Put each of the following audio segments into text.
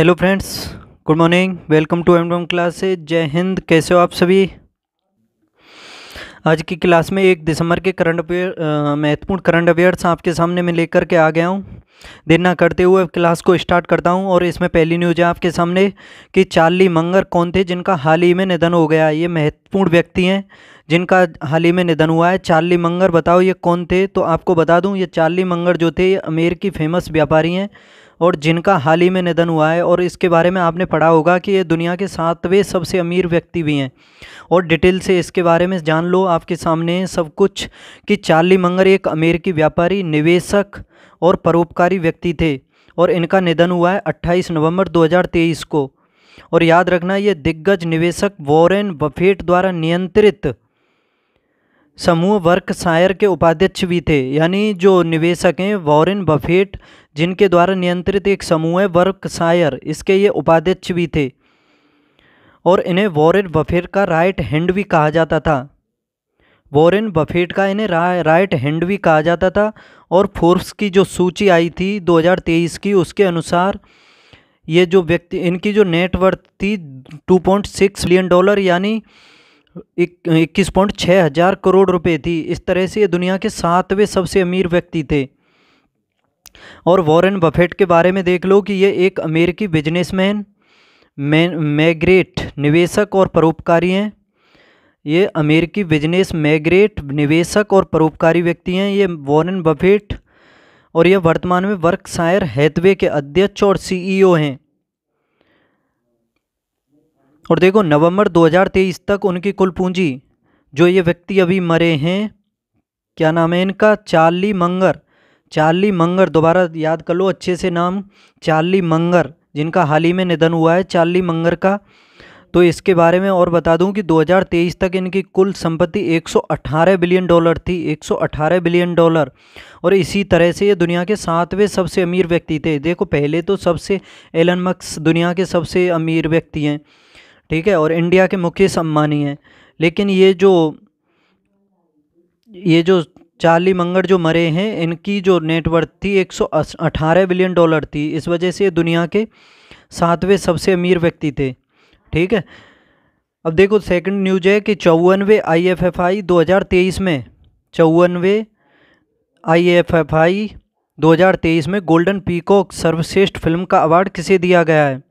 hello friends good morning welcome to M classes जय हिंद कैसे हो आप सभी आज की क्लास में एक दिसंबर के करंट अफेयर महत्वपूर्ण करंट अफेयर्स आपके सामने मैं लेकर के आ गया हूँ देर ना करते हुए क्लास को स्टार्ट करता हूँ और इसमें पहली न्यूज है आपके सामने कि चार्ली मंगर कौन थे जिनका हाल ही में निधन हो गया ये महत्वपूर्ण व्यक्ति हैं जिनका हाल ही में निधन हुआ है चार्ली मंगर बताओ ये कौन थे तो आपको बता दूँ ये चार्ली मंगर जो थे ये अमेरिकी फेमस व्यापारी हैं और जिनका हाल ही में निधन हुआ है और इसके बारे में आपने पढ़ा होगा कि ये दुनिया के सातवें सबसे अमीर व्यक्ति भी हैं और डिटेल से इसके बारे में जान लो आपके सामने सब कुछ कि चार्ली मंगर एक अमेरिकी व्यापारी निवेशक और परोपकारी व्यक्ति थे और इनका निधन हुआ है अट्ठाईस नवम्बर दो को और याद रखना ये दिग्गज निवेशक वॉरेन बफेट द्वारा नियंत्रित समूह वर्क सायर के उपाध्यक्ष भी थे यानी जो निवेशक हैं वॉरेन बफेट जिनके द्वारा नियंत्रित एक समूह है सायर इसके ये उपाध्यक्ष भी थे और इन्हें वॉरेन बफेट का राइट हैंड भी कहा जाता था वॉरेन बफेट का इन्हें रा, राइट हैंड भी कहा जाता था और फोर्ब्स की जो सूची आई थी 2023 की उसके अनुसार ये जो व्यक्ति इनकी जो नेटवर्थ थी सिक्स बिलियन डॉलर यानी इक्कीस पॉइंट छः हज़ार करोड़ रुपए थी इस तरह से ये दुनिया के सातवें सबसे अमीर व्यक्ति थे और वॉरेन बफेट के बारे में देख लो कि ये एक अमेरिकी बिजनेसमैन मैग्रेट निवेशक और परोपकारी हैं ये अमेरिकी बिजनेस मैग्रेट निवेशक और परोपकारी व्यक्ति हैं ये वॉरेन बफेट और यह वर्तमान में वर्कशायर हैथवे के अध्यक्ष और सीईओ हैं और देखो नवंबर 2023 तक उनकी कुल पूंजी जो ये व्यक्ति अभी मरे हैं क्या नाम है इनका चार्ली मंगर चार्ली मंगर दोबारा याद कर लो अच्छे से नाम चार्ली मंगर जिनका हाल ही में निधन हुआ है चार्ली मंगर का तो इसके बारे में और बता दूं कि 2023 तक इनकी कुल संपत्ति 118 बिलियन डॉलर थी 118 बिलियन डॉलर और इसी तरह से ये दुनिया के सातवें सबसे अमीर व्यक्ति थे देखो पहले तो सबसे एलन मक्स दुनिया के सबसे अमीर व्यक्ति हैं ठीक है और इंडिया के मुख्य सम्मानी हैं लेकिन ये जो ये जो चार्ली मंगड़ जो मरे हैं इनकी जो नेटवर्थ थी 118 बिलियन डॉलर थी इस वजह से दुनिया के सातवें सबसे अमीर व्यक्ति थे ठीक है अब देखो सेकंड न्यूज है कि चौवनवे आई एफ एफ आई दो हज़ार तेईस में चौवनवे आई एफ एफ आई दो हज़ार तेईस में गोल्डन पीकॉक सर्वश्रेष्ठ फिल्म का अवार्ड किसे दिया गया है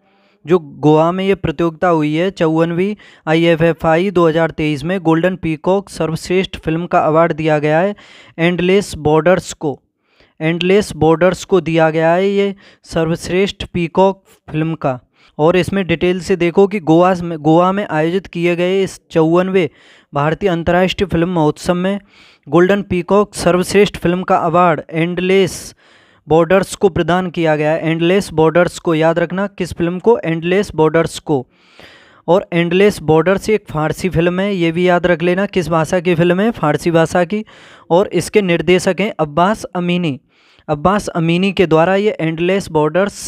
जो गोवा में ये प्रतियोगिता हुई है चौवनवीं आई एफ एफ आई दो हज़ार तेईस में गोल्डन पीकॉक सर्वश्रेष्ठ फिल्म का अवार्ड दिया गया है एंडलेस बॉर्डर्स को एंडलेस बॉर्डर्स को दिया गया है ये सर्वश्रेष्ठ पीकॉक फिल्म का और इसमें डिटेल से देखो कि गोवा में गोवा में आयोजित किए गए इस चौवनवे भारतीय अंतर्राष्ट्रीय फिल्म महोत्सव में गोल्डन पीकॉक सर्वश्रेष्ठ फिल्म का अवार्ड एंडलेस बॉर्डर्स को प्रदान किया गया है एंडलेस बॉर्डर्स को याद रखना किस फिल्म को एंडलेस बॉर्डर्स को और एंडलेस बॉर्डर्स एक फ़ारसी फिल्म है ये भी याद रख लेना किस भाषा की फिल्म है फ़ारसी भाषा की और इसके निर्देशक हैं अब्बास अमीनी अब्बास अमीनी के द्वारा ये एंडलेस बॉर्डर्स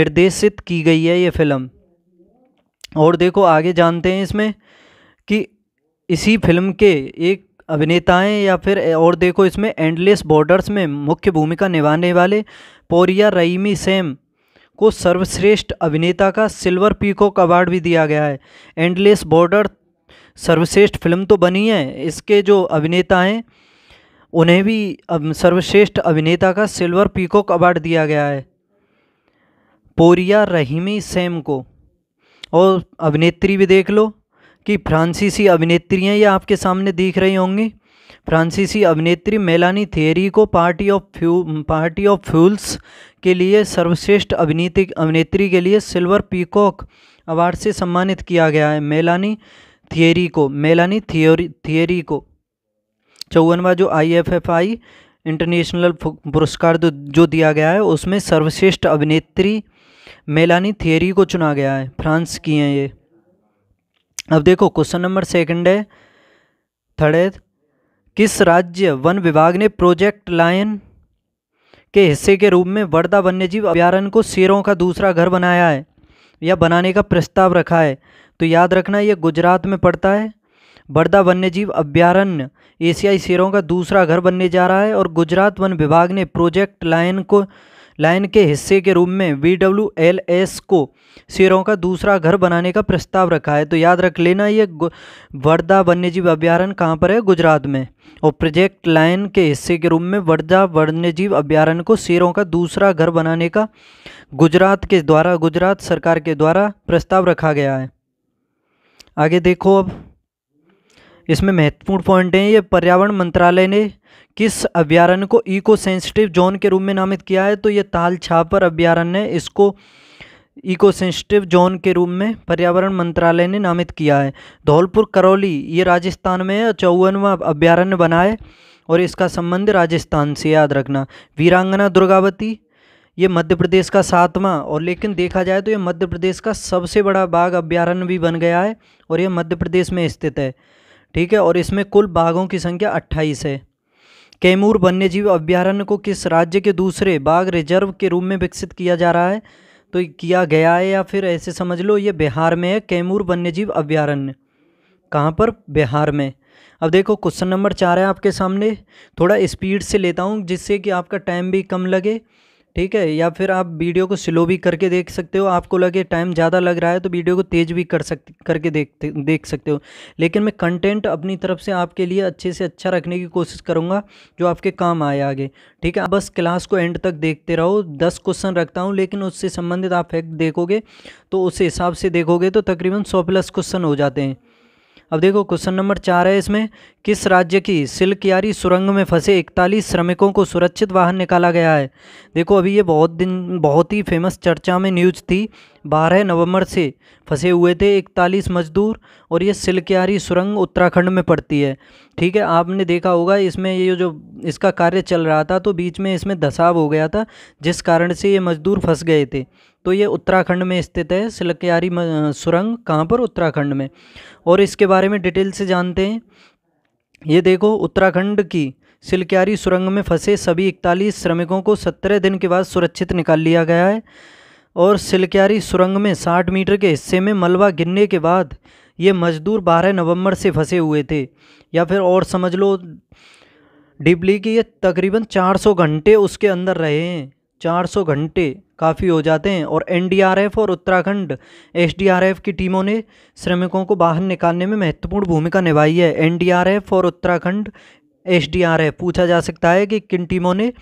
निर्देशित की गई है ये फिल्म और देखो आगे जानते हैं इसमें कि इसी फिल्म के एक अभिनेताएं या फिर और देखो इसमें एंडलेस बॉर्डर्स में मुख्य भूमिका निभाने वाले पोरिया रईमी सेम को सर्वश्रेष्ठ अभिनेता का सिल्वर पीकॉक अवार्ड भी दिया गया है एंडलेस बॉर्डर सर्वश्रेष्ठ फिल्म तो बनी है इसके जो अभिनेता हैं उन्हें भी अब सर्वश्रेष्ठ अभिनेता का सिल्वर पीकॉक अवार्ड दिया गया है पोरिया रहीमी सेम को और अभिनेत्री भी देख लो कि फ्रांसीसी अभिनेत्रियाँ ये आपके सामने दिख रही होंगी फ्रांसीसी अभिनेत्री मेलानी थियरी को party of few party of fools के लिए सर्वश्रेष्ठ अभिनेत्री अभिनेत्री के लिए सिल्वर पीकॉक अवार्ड से सम्मानित किया गया है मेलानी थियरी को मेलानी थियोरी थियरी को चौवनवा जो आई इंटरनेशनल पुरस्कार जो दिया गया है उसमें सर्वश्रेष्ठ अभिनेत्री मेलानी थियरी को चुना गया है फ्रांस की हैं ये अब देखो क्वेश्चन नंबर सेकंड है थर्ड है किस राज्य वन विभाग ने प्रोजेक्ट लायन के हिस्से के रूप में वर्धा वन्यजीव अभ्यारण्य को शेरों का दूसरा घर बनाया है या बनाने का प्रस्ताव रखा है तो याद रखना यह गुजरात में पड़ता है वर्धा वन्यजीव अभ्यारण्य एशियाई शेरों का दूसरा घर बनने जा रहा है और गुजरात वन विभाग ने प्रोजेक्ट लायन को लाइन के हिस्से के रूप में वी डब्ल्यू एल एस को शेरों का दूसरा घर बनाने का प्रस्ताव रखा है तो याद रख लेना ये वर्धा वन्यजीव अभ्यारण्य कहाँ पर है गुजरात में और प्रोजेक्ट लाइन के हिस्से के रूप में वर्धा वन्यजीव अभ्यारण्य को शेरों का दूसरा घर बनाने का गुजरात के द्वारा गुजरात सरकार के द्वारा प्रस्ताव रखा गया है आगे देखो अब इसमें महत्वपूर्ण पॉइंट हैं ये पर्यावरण मंत्रालय ने किस अभ्यारण्य को इको सेंसिटिव जोन के रूप में नामित किया है तो ये ताल छापर अभ्यारण्य इसको इको सेंसिटिव जोन के रूप में पर्यावरण मंत्रालय ने नामित किया है धौलपुर करौली ये राजस्थान में चौवनवा अभ्यारण्य बना है और इसका संबंध राजस्थान से याद रखना वीरांगना दुर्गावती ये मध्य प्रदेश का सातवां और लेकिन देखा जाए तो ये मध्य प्रदेश का सबसे बड़ा बाघ अभ्यारण्य भी बन गया है और ये मध्य प्रदेश में स्थित है ठीक है और इसमें कुल बाघों की संख्या अट्ठाईस है कैमूर वन्यजीव अभ्यारण्य को किस राज्य के दूसरे बाघ रिजर्व के रूप में विकसित किया जा रहा है तो किया गया है या फिर ऐसे समझ लो ये बिहार में है कैमूर वन्यजीव अभ्यारण्य कहाँ पर बिहार में अब देखो क्वेश्चन नंबर चार है आपके सामने थोड़ा स्पीड से लेता हूँ जिससे कि आपका टाइम भी कम लगे ठीक है या फिर आप वीडियो को स्लो भी करके देख सकते हो आपको लगे टाइम ज़्यादा लग रहा है तो वीडियो को तेज़ भी कर सकते करके देख देख सकते हो लेकिन मैं कंटेंट अपनी तरफ से आपके लिए अच्छे से अच्छा रखने की कोशिश करूँगा जो आपके काम आए आगे ठीक है बस क्लास को एंड तक देखते रहो दस क्वेश्चन रखता हूँ लेकिन उससे संबंधित आप फैक्ट देखोगे तो उस हिसाब से देखोगे तो तकरीबन सौ प्लस क्वेश्चन हो जाते हैं अब देखो क्वेश्चन नंबर चार है इसमें किस राज्य की सिल्कियारी सुरंग में फंसे इकतालीस श्रमिकों को सुरक्षित बाहर निकाला गया है देखो अभी ये बहुत दिन बहुत ही फेमस चर्चा में न्यूज थी बारह नवंबर से फंसे हुए थे इकतालीस मजदूर और ये सिल्कियारी सुरंग उत्तराखंड में पड़ती है ठीक है आपने देखा होगा इसमें ये जो इसका कार्य चल रहा था तो बीच में इसमें धसाव हो गया था जिस कारण से ये मजदूर फंस गए थे तो ये उत्तराखंड में स्थित है सिलकियारी सुरंग कहाँ पर उत्तराखंड में और इसके बारे में डिटेल से जानते हैं ये देखो उत्तराखंड की सिलक्यारी सुरंग में फंसे सभी इकतालीस श्रमिकों को सत्रह दिन के बाद सुरक्षित निकाल लिया गया है और सिलक्यारी सुरंग में साठ मीटर के हिस्से में मलबा गिरने के बाद ये मजदूर बारह नवंबर से फंसे हुए थे या फिर और समझ लो डिबली की ये तकरीबन 400 घंटे उसके अंदर रहे हैं 400 घंटे काफ़ी हो जाते हैं और एनडीआरएफ और उत्तराखंड एसडीआरएफ की टीमों ने श्रमिकों को बाहर निकालने में महत्वपूर्ण भूमिका निभाई है एनडीआरएफ और उत्तराखंड एसडीआरएफ पूछा जा सकता है कि किन टीमों ने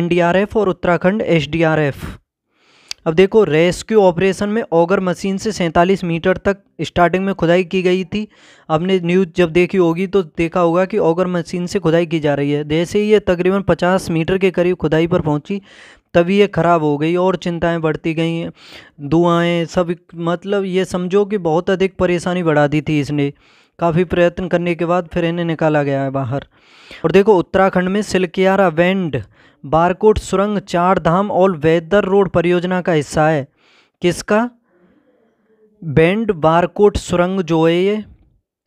एनडीआरएफ और उत्तराखंड एसडीआरएफ अब देखो रेस्क्यू ऑपरेशन में ऑगर मशीन से सैंतालीस मीटर तक स्टार्टिंग में खुदाई की गई थी आपने न्यूज़ जब देखी होगी तो देखा होगा कि ऑगर मशीन से खुदाई की जा रही है जैसे ही ये तकरीबन 50 मीटर के करीब खुदाई पर पहुंची तबीयत ख़राब हो गई और चिंताएं बढ़ती गई हैं दुआएं सब मतलब ये समझो कि बहुत अधिक परेशानी बढ़ा दी थी इसने काफ़ी प्रयत्न करने के बाद फिर इन्हें निकाला गया है बाहर और देखो उत्तराखंड में सिल्कियारा वेंड बारकोट सुरंग चार धाम और वेदर रोड परियोजना का हिस्सा है किसका बेंड बारकोट सुरंग जो है ये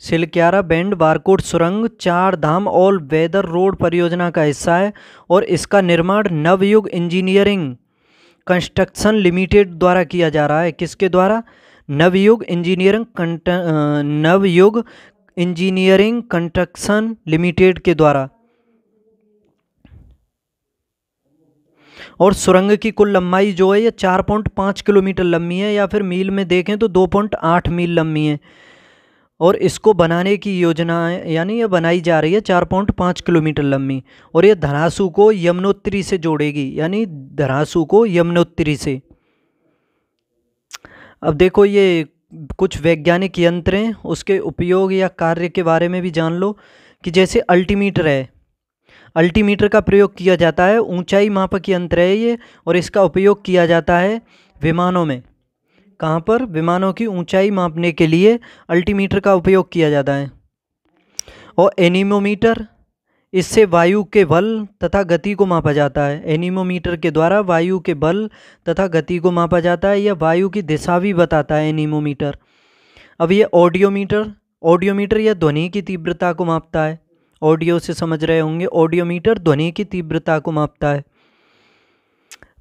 सिलक्यारा बैंड बारकोट सुरंग चार धाम ऑल वेदर रोड परियोजना का हिस्सा है और इसका निर्माण नवयुग इंजीनियरिंग कंस्ट्रक्शन लिमिटेड द्वारा किया जा रहा है किसके द्वारा Navayuga engineering Navayuga engineering construction limited के द्वारा और सुरंग की कुल लंबाई जो है ये चार पॉइंट पाँच किलोमीटर लंबी है या फिर मील में देखें तो दो पॉइंट आठ मील लंबी है और इसको बनाने की योजना यानी यह बनाई जा रही है चार पॉइंट पाँच किलोमीटर लंबी और यह धरासू को यमुनोत्तरी से जोड़ेगी यानी धरासू को यमुनोत्तरी से अब देखो ये कुछ वैज्ञानिक यंत्र हैं उसके उपयोग या कार्य के बारे में भी जान लो कि जैसे अल्टीमीटर है अल्टीमीटर का प्रयोग किया जाता है ऊंचाई मापक यंत्र है ये और इसका उपयोग किया जाता है विमानों में कहाँ पर विमानों की ऊंचाई मापने के लिए अल्टीमीटर का उपयोग किया जाता है और एनीमोमीटर इससे वायु के बल तथा गति को मापा जाता है एनीमोमीटर के द्वारा वायु के बल तथा गति को मापा जाता है या वायु की दिशा भी बताता है एनीमोमीटर अब ये ऑडियोमीटर ऑडियोमीटर या ध्वनि की तीव्रता को मापता है ऑडियो से समझ रहे होंगे ऑडियोमीटर ध्वनि की तीव्रता को मापता है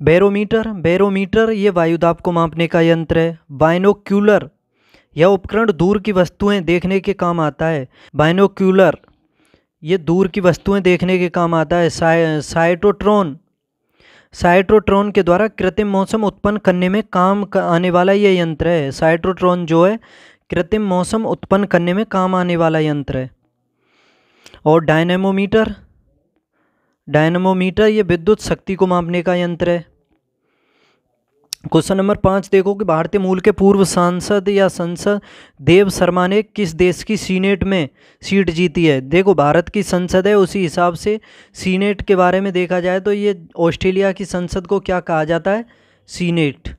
बैरोमीटर बैरोमीटर ये वायुदाब को मापने का यंत्र है बाइनोक्यूलर यह उपकरण दूर की वस्तुएं देखने के काम आता है बाइनोक्यूलर ये दूर की वस्तुएं देखने के काम आता है साय, साइटोट्रॉन साइट्रोट्रॉन के द्वारा कृत्रिम मौसम उत्पन्न करने में काम आने वाला यह यंत्र है साइट्रोट्रॉन जो है कृत्रिम मौसम उत्पन्न करने में काम आने वाला यंत्र है और डायनेमोमीटर डायनेमोमीटर ये विद्युत शक्ति को मापने का यंत्र है क्वेश्चन नंबर पाँच देखो कि भारतीय मूल के पूर्व सांसद या संसद देव शर्मा ने किस देश की सीनेट में सीट जीती है देखो भारत की संसद है उसी हिसाब से सीनेट के बारे में देखा जाए तो ये ऑस्ट्रेलिया की संसद को क्या कहा जाता है सीनेट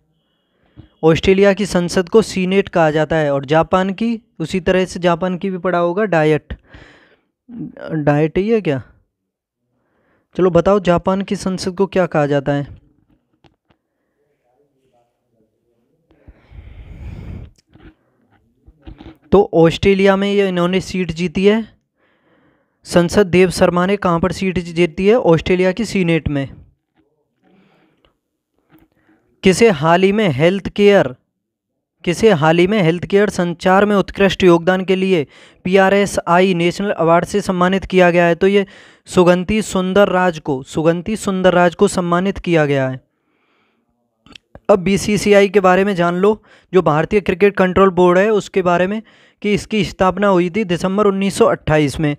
ऑस्ट्रेलिया की संसद को सीनेट कहा जाता है और जापान की उसी तरह से जापान की भी पढ़ा होगा डाइट डाइट ही है क्या चलो बताओ जापान की संसद को क्या कहा जाता है तो ऑस्ट्रेलिया में ये इन्होंने सीट जीती है संसद देव शर्मा ने कहाँ पर सीट जीती है ऑस्ट्रेलिया की सीनेट में किसे हाल ही में हेल्थ केयर किसे हाल ही में हेल्थ केयर संचार में उत्कृष्ट योगदान के लिए पीआरएसआई नेशनल अवार्ड से सम्मानित किया गया है तो ये सुगंती सुंदर राज को सुगंती सुंदर राज को सम्मानित किया गया है अब बीसीसीआई के बारे में जान लो जो भारतीय क्रिकेट कंट्रोल बोर्ड है उसके बारे में कि इसकी स्थापना हुई थी दिसंबर 1928 में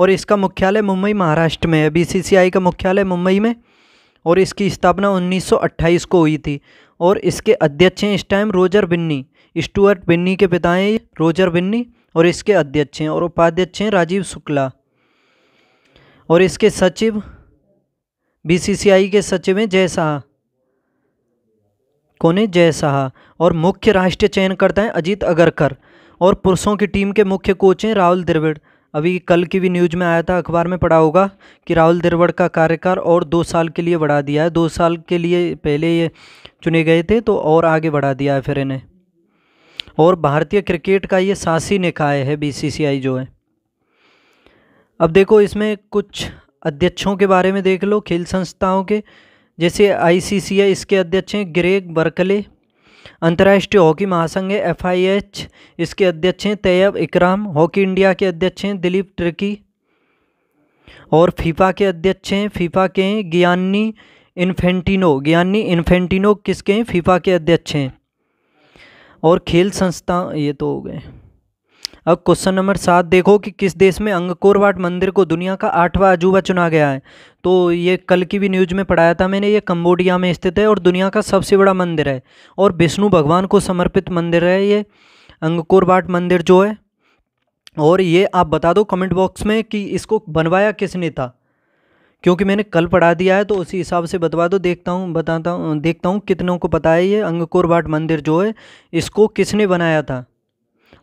और इसका मुख्यालय मुंबई महाराष्ट्र में है बीसीसीआई का मुख्यालय मुंबई में और इसकी स्थापना 1928 को हुई थी और इसके अध्यक्ष हैं इस time Roger Binny Stuart Binny के पिता हैं रोजर बिन्नी और इसके अध्यक्ष हैं और उपाध्यक्ष हैं राजीव शुक्ला और इसके सचिव बी के सचिव हैं जय शाह कौन है जय साहा और मुख्य राष्ट्रीय चयनकर्ता हैं अजीत अगरकर और पुरुषों की टीम के मुख्य कोच हैं राहुल द्रविड़ अभी कल की भी न्यूज़ में आया था अखबार में पढ़ा होगा कि राहुल द्रविड़ का कार्यकाल और दो साल के लिए बढ़ा दिया है दो साल के लिए पहले ये चुने गए थे तो और आगे बढ़ा दिया है फिर इन्हें और भारतीय क्रिकेट का ये सासी निकाय है बीसीसीआई जो है अब देखो इसमें कुछ अध्यक्षों के बारे में देख लो खेल संस्थाओं के जैसे आईसीसीआई इसके अध्यक्ष हैं ग्रेग बर्कले अंतर्राष्ट्रीय हॉकी महासंघ है एफ इसके अध्यक्ष हैं तैयब इकराम हॉकी इंडिया के अध्यक्ष हैं दिलीप ट्रिकी और फीफा के अध्यक्ष हैं फीफा के हैं गियानी इन्फेंटिनो गियानी इन्फेंटिनो किसके हैं फीफा के अध्यक्ष हैं और खेल संस्था ये तो हो गए अब क्वेश्चन नंबर सात देखो कि किस देश में अंगकोरवाट मंदिर को दुनिया का आठवां अजूबा चुना गया है तो ये कल की भी न्यूज़ में पढ़ाया था मैंने ये कम्बोडिया में स्थित है और दुनिया का सबसे बड़ा मंदिर है और विष्णु भगवान को समर्पित मंदिर है ये अंगकोरवाट मंदिर जो है और ये आप बता दो कमेंट बॉक्स में कि इसको बनवाया किसने था क्योंकि मैंने कल पढ़ा दिया है तो उसी हिसाब से बतवा दो देखता हूँ बताता हूँ देखता हूँ कितनों को पता है ये अंगकोर मंदिर जो है इसको किसने बनाया था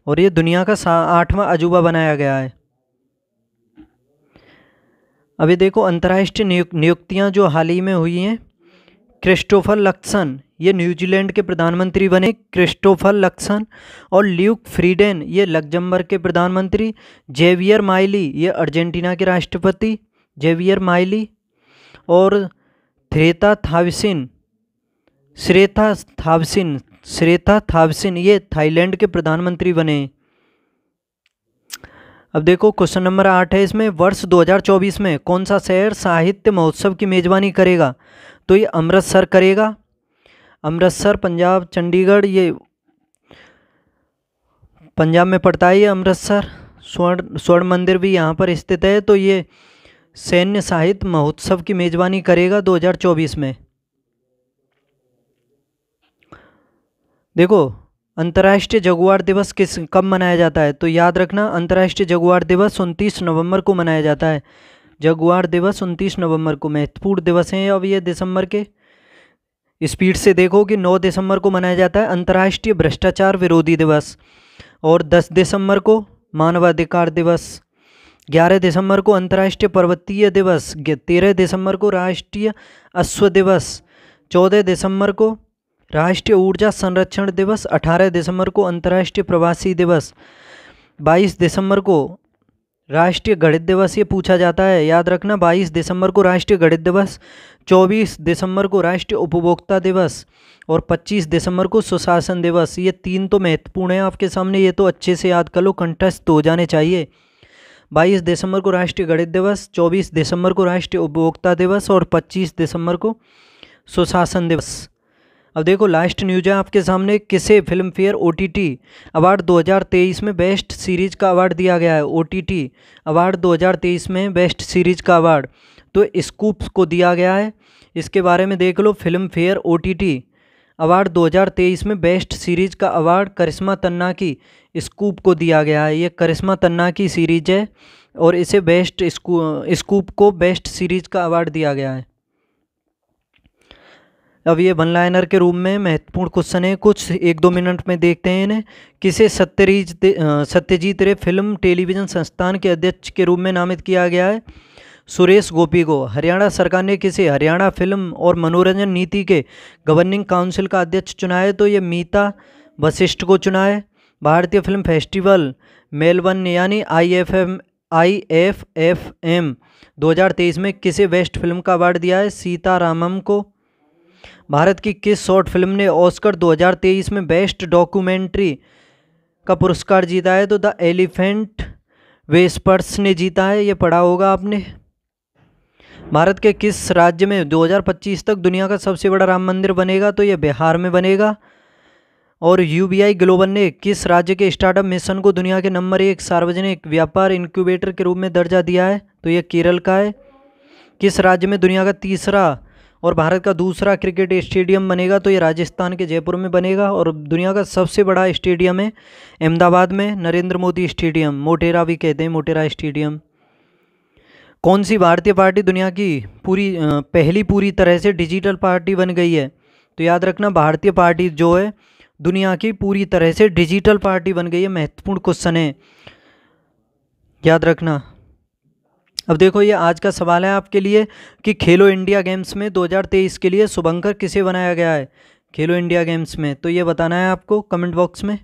और ये दुनिया का आठवां अजूबा बनाया गया है अभी देखो अंतर्राष्ट्रीय नियुक, नियुक्तियां जो हाल ही में हुई हैं क्रिस्टोफर लक्सन ये न्यूजीलैंड के प्रधानमंत्री बने क्रिस्टोफर लक्सन और ल्यूक फ्रीडेन ये लग्जमबर्ग के प्रधानमंत्री जेवियर माइली ये अर्जेंटीना के राष्ट्रपति जेवियर माइली और थ्रेता थावसिन श्रेता थावसिन श्रेता थावसिन ये थाईलैंड के प्रधानमंत्री बने अब देखो क्वेश्चन नंबर आठ है इसमें वर्ष 2024 में कौन सा शहर साहित्य महोत्सव की मेज़बानी करेगा तो ये अमृतसर करेगा अमृतसर पंजाब चंडीगढ़ ये पंजाब में पड़ता है ये अमृतसर स्वर्ण स्वर्ण मंदिर भी यहाँ पर स्थित है तो ये सैन्य साहित्य महोत्सव की मेज़बानी करेगा 2024 में देखो अंतर्राष्ट्रीय जगुआर दिवस किस कब मनाया जाता है तो याद रखना अंतर्राष्ट्रीय जगुआर दिवस उनतीस नवंबर को मनाया जाता है जगुआर दिवस उनतीस नवंबर को महत्वपूर्ण दिवस हैं अब ये दिसंबर के स्पीड से देखो कि 9 दिसंबर को मनाया जाता है अंतर्राष्ट्रीय भ्रष्टाचार विरोधी दिवस और 10 दिसंबर को मानवाधिकार दिवस 11 दिसंबर को अंतर्राष्ट्रीय पर्वतीय दिवस 13 दिसंबर को राष्ट्रीय अश्व दिवस 14 दिसंबर को राष्ट्रीय ऊर्जा संरक्षण दिवस 18 दिसंबर को अंतर्राष्ट्रीय प्रवासी दिवस 22 दिसंबर को राष्ट्रीय गणित दिवस ये पूछा जाता है याद रखना 22 दिसंबर को राष्ट्रीय गणित दिवस 24 दिसंबर को राष्ट्रीय उपभोक्ता दिवस और 25 दिसंबर को सुशासन दिवस ये तीन तो महत्वपूर्ण हैं आपके सामने ये तो अच्छे से याद कर लो कंटेस्ट हो जाने चाहिए 22 दिसंबर को राष्ट्रीय गणित दिवस 24 दिसंबर को राष्ट्रीय उपभोक्ता दिवस और 25 दिसंबर को सुशासन दिवस अब देखो लास्ट न्यूज है आपके सामने किसे फिल्म फेयर ओ अवार्ड 2023 में बेस्ट सीरीज का अवार्ड दिया गया है ओ अवार्ड 2023 में बेस्ट सीरीज का अवार्ड तो स्कूप्स को दिया गया है इसके बारे में देख लो फिल्म फेयर ओ अवार्ड 2023 में बेस्ट सीरीज का अवार्ड करिश्मा तन्ना की स्कूप को दिया गया है ये करिश्मा तन्ना की सीरीज है और इसे बेस्ट स्कूप को बेस्ट सीरीज का अवार्ड दिया गया है अब ये वन लाइनर के रूप में महत्वपूर्ण क्वेश्चन है कुछ एक दो मिनट में देखते हैं इन्हें किसे सत्यरीज सत्यजीत रे फिल्म टेलीविज़न संस्थान के अध्यक्ष के रूप में नामित किया गया है सुरेश गोपी को हरियाणा सरकार ने किसे हरियाणा फिल्म और मनोरंजन नीति के गवर्निंग काउंसिल का अध्यक्ष चुना है तो ये मीता वशिष्ठ को चुना है भारतीय फिल्म फेस्टिवल मेलबर्न यानी I F M I F F M दो हजार तेईस में किसे बेस्ट फिल्म का अवार्ड दिया है सीतारामम को भारत की किस शॉर्ट फिल्म ने ऑस्कर 2023 में बेस्ट डॉक्यूमेंट्री का पुरस्कार जीता है तो द एलिफेंट वेस्पर्स ने जीता है ये पढ़ा होगा आपने भारत के किस राज्य में 2025 तक दुनिया का सबसे बड़ा राम मंदिर बनेगा तो ये बिहार में बनेगा और यूबीआई ग्लोबल ने किस राज्य के स्टार्टअप मिशन को दुनिया के नंबर एक सार्वजनिक व्यापार इंक्यूबेटर के रूप में दर्जा दिया है तो यह केरल का है किस राज्य में दुनिया का तीसरा और भारत का दूसरा क्रिकेट स्टेडियम बनेगा तो ये राजस्थान के जयपुर में बनेगा और दुनिया का सबसे बड़ा स्टेडियम है अहमदाबाद में नरेंद्र मोदी स्टेडियम मोटेरा भी कहते हैं मोटेरा स्टेडियम कौन सी भारतीय पार्टी दुनिया की पूरी पहली पूरी तरह से डिजिटल पार्टी बन गई है तो याद रखना भारतीय पार्टी जो है दुनिया की पूरी तरह से डिजिटल पार्टी बन गई है महत्वपूर्ण क्वेश्चन है याद रखना अब देखो ये आज का सवाल है आपके लिए कि खेलो इंडिया गेम्स में 2023 के लिए शुभंकर किसे बनाया गया है खेलो इंडिया गेम्स में तो ये बताना है आपको कमेंट बॉक्स में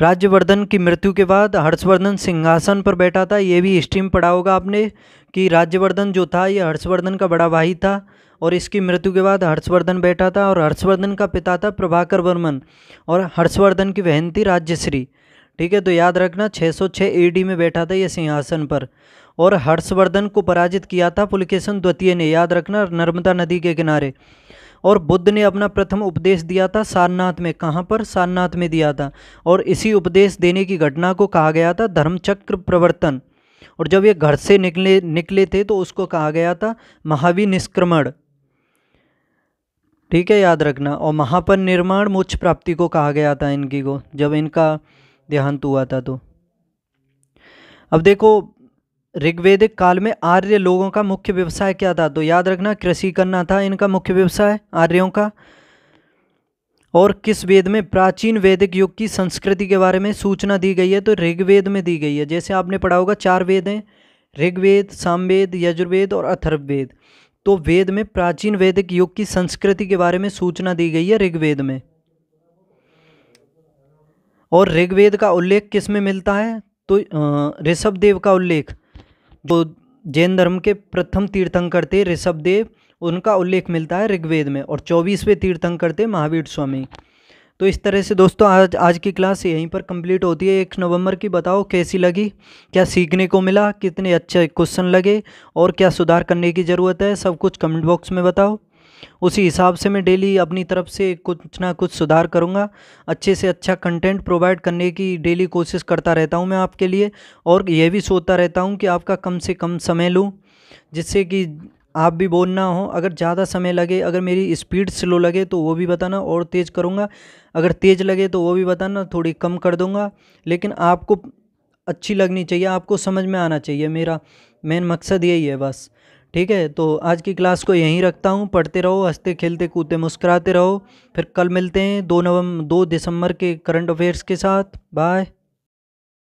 राज्यवर्धन की मृत्यु के बाद हर्षवर्धन सिंहासन पर बैठा था ये भी स्ट्रीम पढ़ा होगा आपने कि राज्यवर्धन जो था ये हर्षवर्धन का बड़ा भाई था और इसकी मृत्यु के बाद हर्षवर्धन बैठा था और हर्षवर्धन का पिता था प्रभाकर वर्मन और हर्षवर्धन की बहन थी राज्यश्री ठीक है तो याद रखना 606 एडी में बैठा था ये सिंहासन पर और हर्षवर्धन को पराजित किया था पुलकेशन द्वितीय ने याद रखना नर्मदा नदी के किनारे और बुद्ध ने अपना प्रथम उपदेश दिया था सारनाथ में कहाँ पर सारनाथ में दिया था और इसी उपदेश देने की घटना को कहा गया था धर्मचक्र प्रवर्तन और जब ये घर से निकले निकले थे तो उसको कहा गया था महावी निष्क्रमण ठीक है याद रखना और महापन निर्माण मोक्ष प्राप्ति को कहा गया था इनकी को जब इनका देहांत हुआ था तो अब देखो ऋग्वेदिक काल में आर्य लोगों का मुख्य व्यवसाय क्या था तो याद रखना कृषि करना था इनका मुख्य व्यवसाय आर्यों का और किस वेद में प्राचीन वैदिक युग की संस्कृति के बारे में सूचना दी गई है तो ऋग्वेद में दी गई है जैसे आपने पढ़ा होगा चार वेद हैं ऋग्वेद सामवेद यजुर्वेद और अथर्ववेद तो वेद में प्राचीन वैदिक युग की संस्कृति के बारे में सूचना दी गई है ऋग्वेद में और ऋग्वेद का उल्लेख किस में मिलता है तो ऋषभ देव का उल्लेख जो जैन धर्म के प्रथम तीर्थंकर थे ऋषभदेव उनका उल्लेख मिलता है ऋग्वेद में और चौबीसवें तीर्थंकर थे महावीर स्वामी तो इस तरह से दोस्तों आज आज की क्लास यहीं पर कंप्लीट होती है एक नवंबर की बताओ कैसी लगी क्या सीखने को मिला कितने अच्छे क्वेश्चन लगे और क्या सुधार करने की ज़रूरत है सब कुछ कमेंट बॉक्स में बताओ उसी हिसाब से मैं डेली अपनी तरफ से कुछ ना कुछ सुधार करूँगा अच्छे से अच्छा कंटेंट प्रोवाइड करने की डेली कोशिश करता रहता हूँ मैं आपके लिए और यह भी सोचता रहता हूँ कि आपका कम से कम समय लूँ जिससे कि आप भी बोलना ना हो अगर ज़्यादा समय लगे अगर मेरी स्पीड स्लो लगे तो वो भी बताना और तेज़ करूँगा अगर तेज़ लगे तो वो भी बताना थोड़ी कम कर दूँगा लेकिन आपको अच्छी लगनी चाहिए आपको समझ में आना चाहिए मेरा मेन मकसद यही है बस ठीक है तो आज की क्लास को यहीं रखता हूँ पढ़ते रहो हंसते खेलते कूदते मुस्कराते रहो फिर कल मिलते हैं दो नवम दो दिसंबर के करंट अफेयर्स के साथ बाय